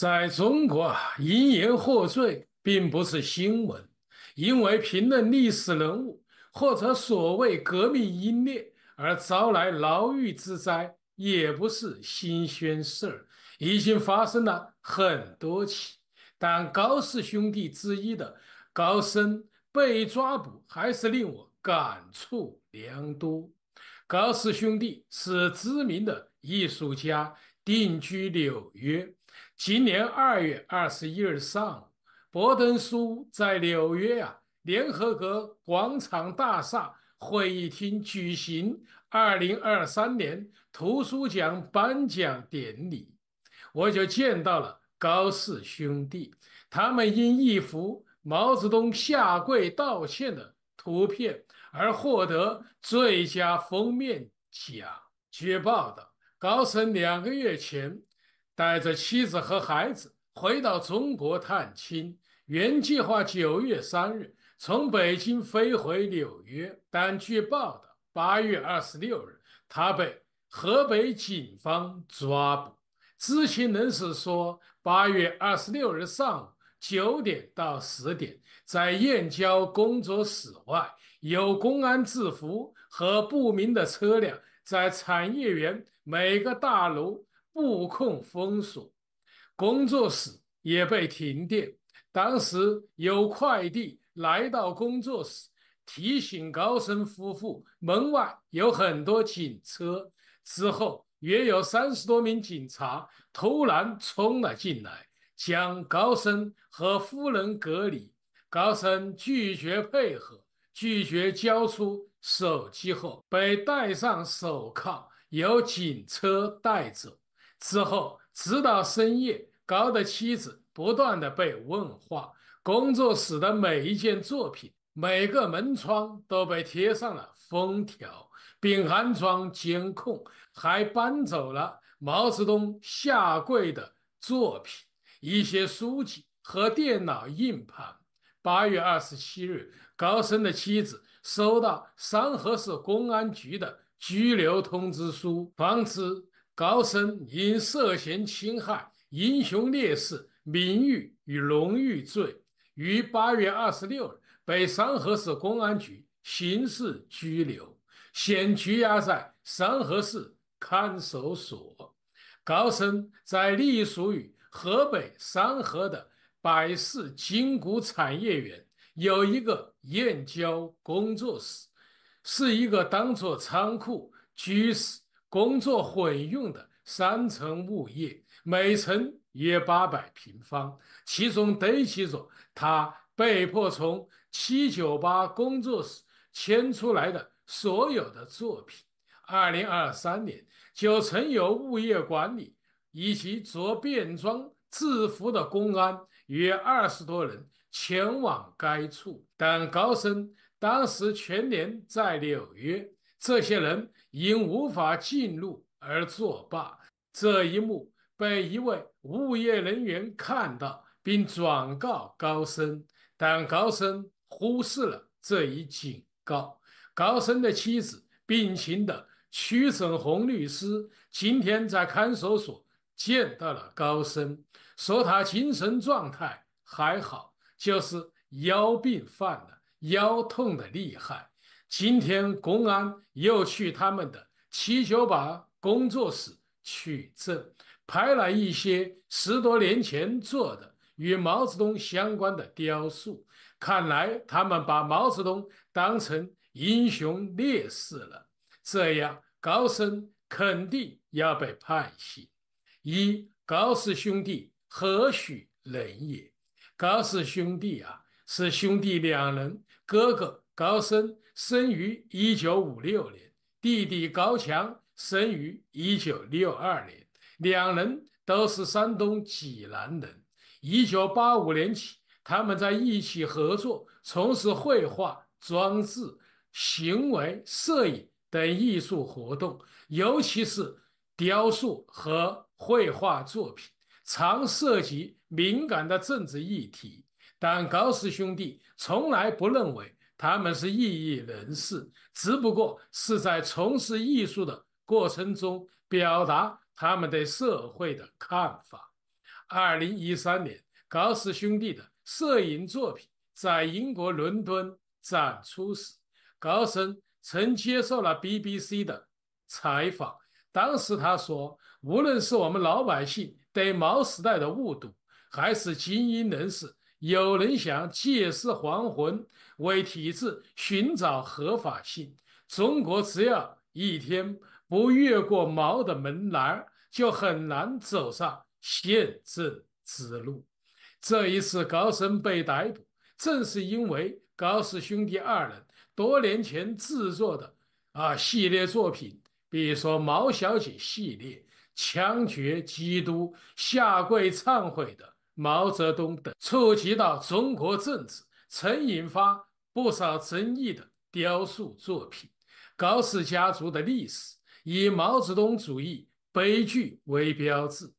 在中国啊，因言获罪并不是新闻，因为评论历史人物或者所谓革命英烈而招来牢狱之灾，也不是新鲜事儿，已经发生了很多起。但高氏兄弟之一的高僧被抓捕，还是令我感触良多。高氏兄弟是知名的艺术家，定居纽约。今年二月二十一日上午，伯登书在纽约啊联合国广场大厦会议厅举行二零二三年图书奖颁奖典礼，我就见到了高氏兄弟，他们因一幅毛泽东下跪道歉的图片而获得最佳封面奖。据报道，高盛两个月前。带着妻子和孩子回到中国探亲，原计划九月三日从北京飞回纽约，但据报道，八月二十六日他被河北警方抓捕。知情人士说，八月二十六日上午九点到十点，在燕郊工作室外，有公安制服和不明的车辆在产业园每个大楼。布控封锁，工作室也被停电。当时有快递来到工作室，提醒高森夫妇门外有很多警车。之后约有三十多名警察突然冲了进来，将高森和夫人隔离。高森拒绝配合，拒绝交出手机后，被戴上手铐，由警车带走。之后，直到深夜，高的妻子不断的被问话。工作室的每一件作品、每个门窗都被贴上了封条，并安装监控，还搬走了毛泽东下跪的作品、一些书籍和电脑硬盘。八月二十七日，高升的妻子收到三河市公安局的拘留通知书，防止。高升因涉嫌侵害英雄烈士名誉与荣誉罪，于八月二十六日被三河市公安局刑事拘留，现羁押在三河市看守所。高升在隶属于河北三河的百世金谷产业园有一个燕郊工作室，是一个当做仓库、居室。工作混用的三层物业，每层约八百平方，其中堆积着他被迫从七九八工作室迁出来的所有的作品。二零二三年，九层由物业管理以及着便装制服的公安约二十多人前往该处。但高僧当时全年在纽约。这些人因无法进入而作罢。这一幕被一位物业人员看到，并转告高升，但高升忽视了这一警告。高升的妻子、病情的曲沈红律师今天在看守所见到了高升，说他精神状态还好，就是腰病犯了，腰痛的厉害。今天公安又去他们的七九八工作室取证，拍了一些十多年前做的与毛泽东相关的雕塑。看来他们把毛泽东当成英雄烈士了。这样高升肯定要被判刑。一高氏兄弟何许人也？高氏兄弟啊，是兄弟两人，哥哥高升。生于一九五六年，弟弟高强生于一九六二年，两人都是山东济南人。一九八五年起，他们在一起合作，从事绘画、装置、行为、摄影等艺术活动，尤其是雕塑和绘画作品，常涉及敏感的政治议题。但高氏兄弟从来不认为。他们是异议人士，只不过是在从事艺术的过程中表达他们对社会的看法。二零一三年，高氏兄弟的摄影作品在英国伦敦展出时，高森曾接受了 BBC 的采访。当时他说：“无论是我们老百姓对毛时代的误读，还是精英人士。”有人想借尸还魂，为体制寻找合法性。中国只要一天不越过毛的门栏，就很难走上宪政之路。这一次高僧被逮捕，正是因为高氏兄弟二人多年前制作的啊系列作品，比如说《毛小姐》系列、枪决基督、下跪忏悔的。毛泽东等触及到中国政治，曾引发不少争议的雕塑作品。高氏家族的历史以毛泽东主义悲剧为标志。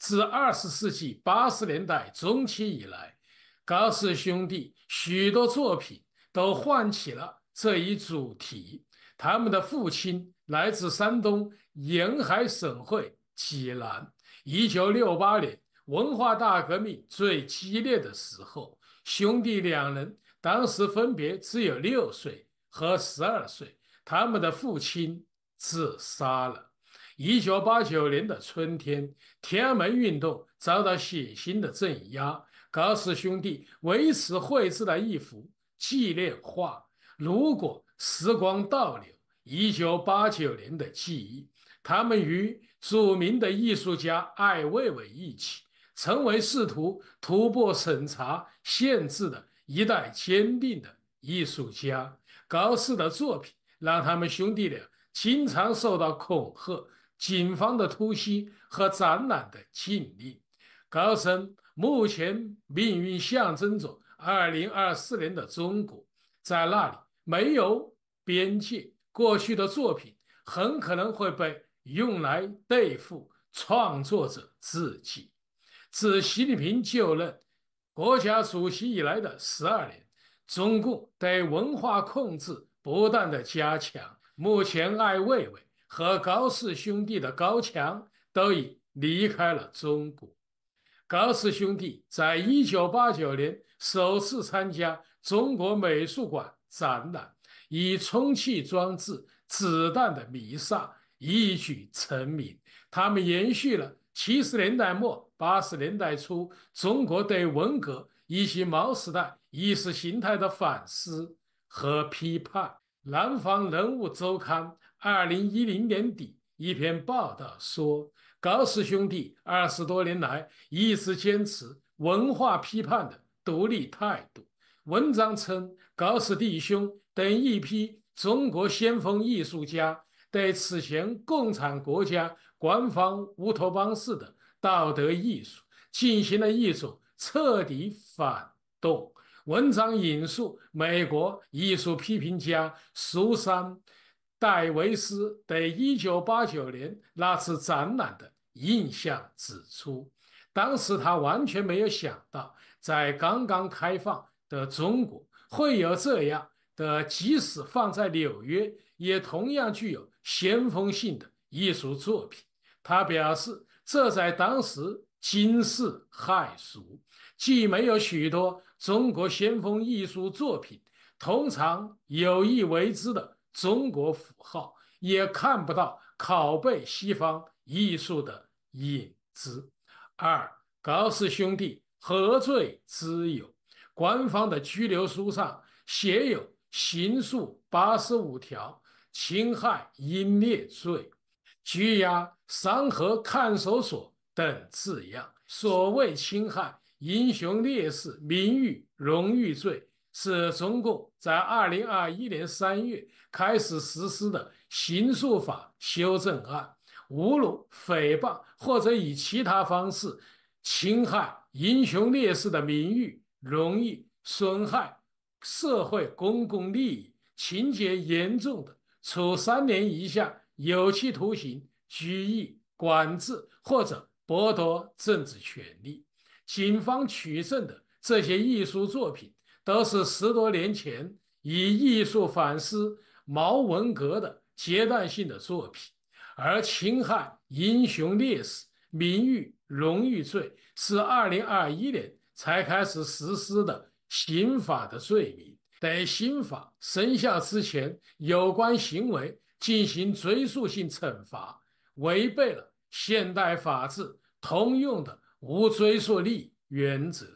自二十世纪八十年代中期以来，高氏兄弟许多作品都唤起了这一主题。他们的父亲来自山东沿海省会济南，一九六八年。文化大革命最激烈的时候，兄弟两人当时分别只有六岁和十二岁。他们的父亲自杀了。一九八九年的春天，天安门运动遭到血腥的镇压。高氏兄弟为此绘制了一幅纪念画。如果时光倒流，一九八九年的记忆，他们与著名的艺术家艾未未一起。成为试图突破审查限制的一代坚定的艺术家。高适的作品让他们兄弟俩经常受到恐吓、警方的突袭和展览的禁令。高僧，目前命运象征着2024年的中国，在那里没有边界，过去的作品很可能会被用来对付创作者自己。自习近平就任国家主席以来的十二年，中共对文化控制不断的加强。目前，艾未未和高氏兄弟的高强都已离开了中国。高氏兄弟在一九八九年首次参加中国美术馆展览，以充气装置子弹的弥撒一举成名。他们延续了。七十年代末、八十年代初，中国对文革以及毛时代意识形态的反思和批判。南方人物周刊二零一零年底一篇报道说，高氏兄弟二十多年来一直坚持文化批判的独立态度。文章称，高氏弟兄等一批中国先锋艺术家。对此前共产国家官方乌托邦式的道德艺术进行了一种彻底反动。文章引述美国艺术批评家苏珊·戴维斯对一九八九年那次展览的印象，指出，当时他完全没有想到，在刚刚开放的中国会有这样的，即使放在纽约。也同样具有先锋性的艺术作品，他表示，这在当时惊世骇俗，既没有许多中国先锋艺术作品通常有意为之的中国符号，也看不到拷贝西方艺术的影子。二高氏兄弟何罪之有？官方的拘留书上写有刑数八十五条。侵害英烈罪、拘押三河看守所等字样。所谓侵害英雄烈士名誉、荣誉罪，是中共在二零二一年三月开始实施的刑诉法修正案。侮辱、诽谤或者以其他方式侵害英雄烈士的名誉、荣誉，损害社会公共利益，情节严重的。处三年以下有期徒刑、拘役、管制或者剥夺政治权利。警方取证的这些艺术作品，都是十多年前以艺术反思毛文革的阶段性的作品，而侵害英雄烈士名誉荣誉罪是二零二一年才开始实施的刑法的罪名。对刑法生效之前有关行为进行追溯性惩罚，违背了现代法治通用的无追溯力原则。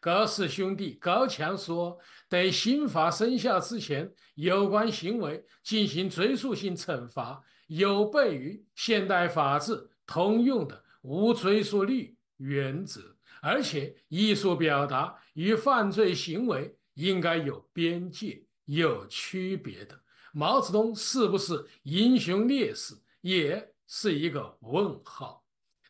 高氏兄弟高强说：“对刑法生效之前有关行为进行追溯性惩罚，有悖于现代法治通用的无追溯力原则，而且艺术表达与犯罪行为。”应该有边界、有区别的。毛泽东是不是英雄烈士，也是一个问号。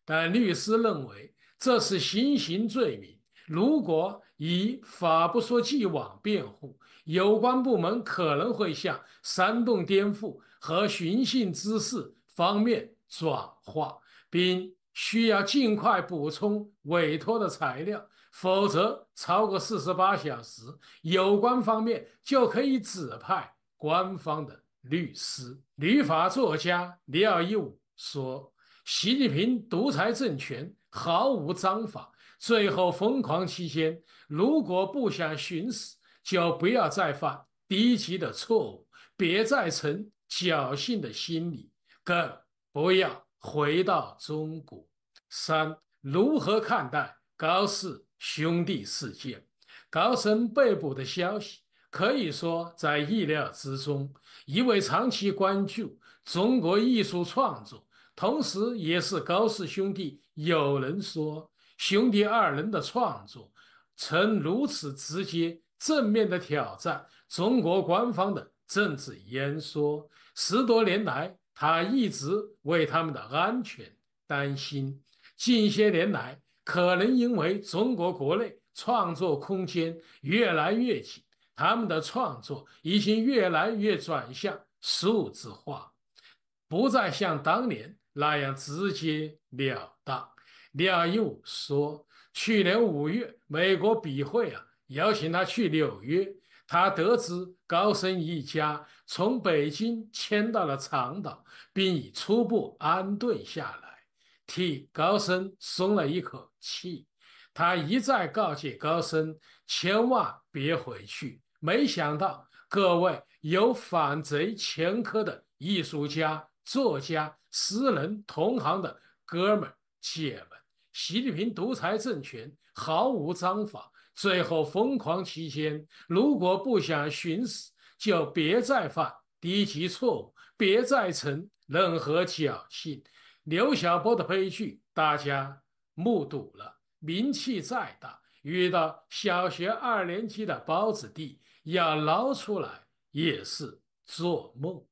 但律师认为这是行刑罪名，如果以法不说既往辩护，有关部门可能会向煽动颠覆和寻衅滋事方面转化，并需要尽快补充委托的材料。否则，超过四十八小时，有关方面就可以指派官方的律师。旅法作家李尔依武说：“习近平独裁政权毫无章法。最后疯狂期间，如果不想寻死，就不要再犯低级的错误，别再存侥幸的心理，更不要回到中国。”三，如何看待高市兄弟事件，高升被捕的消息可以说在意料之中。一位长期关注中国艺术创作，同时也是高氏兄弟，有人说兄弟二人的创作曾如此直接、正面的挑战中国官方的政治言说。十多年来，他一直为他们的安全担心。近些年来，可能因为中国国内创作空间越来越紧，他们的创作已经越来越转向数字化，不再像当年那样直接了当。廖又说，去年五月，美国笔会啊邀请他去纽约，他得知高深一家从北京迁到了长岛，并已初步安顿下来，替高深松了一口气，他一再告诫高僧千万别回去。没想到，各位有反贼前科的艺术家、作家、诗人、同行的哥们儿、姐们，习近平独裁政权毫无章法。最后疯狂期间，如果不想寻死，就别再犯低级错误，别再成任何侥幸。刘晓波的悲剧，大家。目睹了名气再大，遇到小学二年级的包子弟要捞出来也是做梦。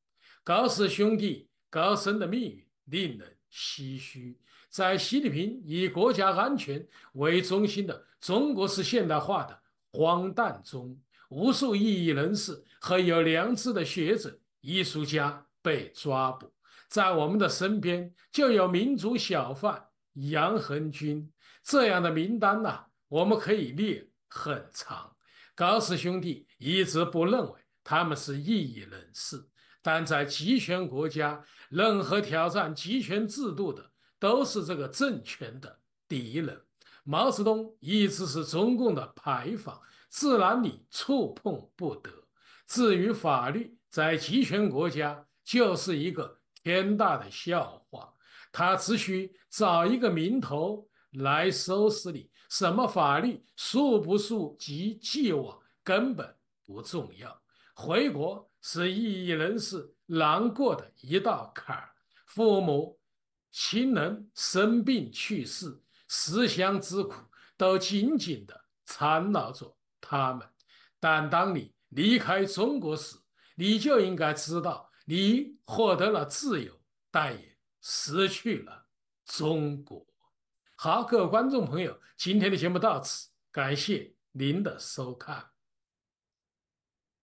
高氏兄弟高深的命运令人唏嘘。在习近平以国家安全为中心的中国式现代化的荒诞中，无数异议人士和有良知的学者、艺术家被抓捕。在我们的身边，就有民族小贩。杨恒军这样的名单呐，我们可以列很长。高氏兄弟一直不认为他们是异议人士，但在集权国家，任何挑战集权制度的都是这个政权的敌人。毛泽东一直是中共的牌坊，自然你触碰不得。至于法律，在集权国家就是一个天大的笑话。他只需找一个名头来收拾你，什么法律诉不诉及既往根本不重要。回国是异义人士难过的一道坎儿，父母、亲人生病去世、思乡之苦都紧紧地缠绕着他们。但当你离开中国时，你就应该知道，你获得了自由但也失去了中国。好，各位观众朋友，今天的节目到此，感谢您的收看。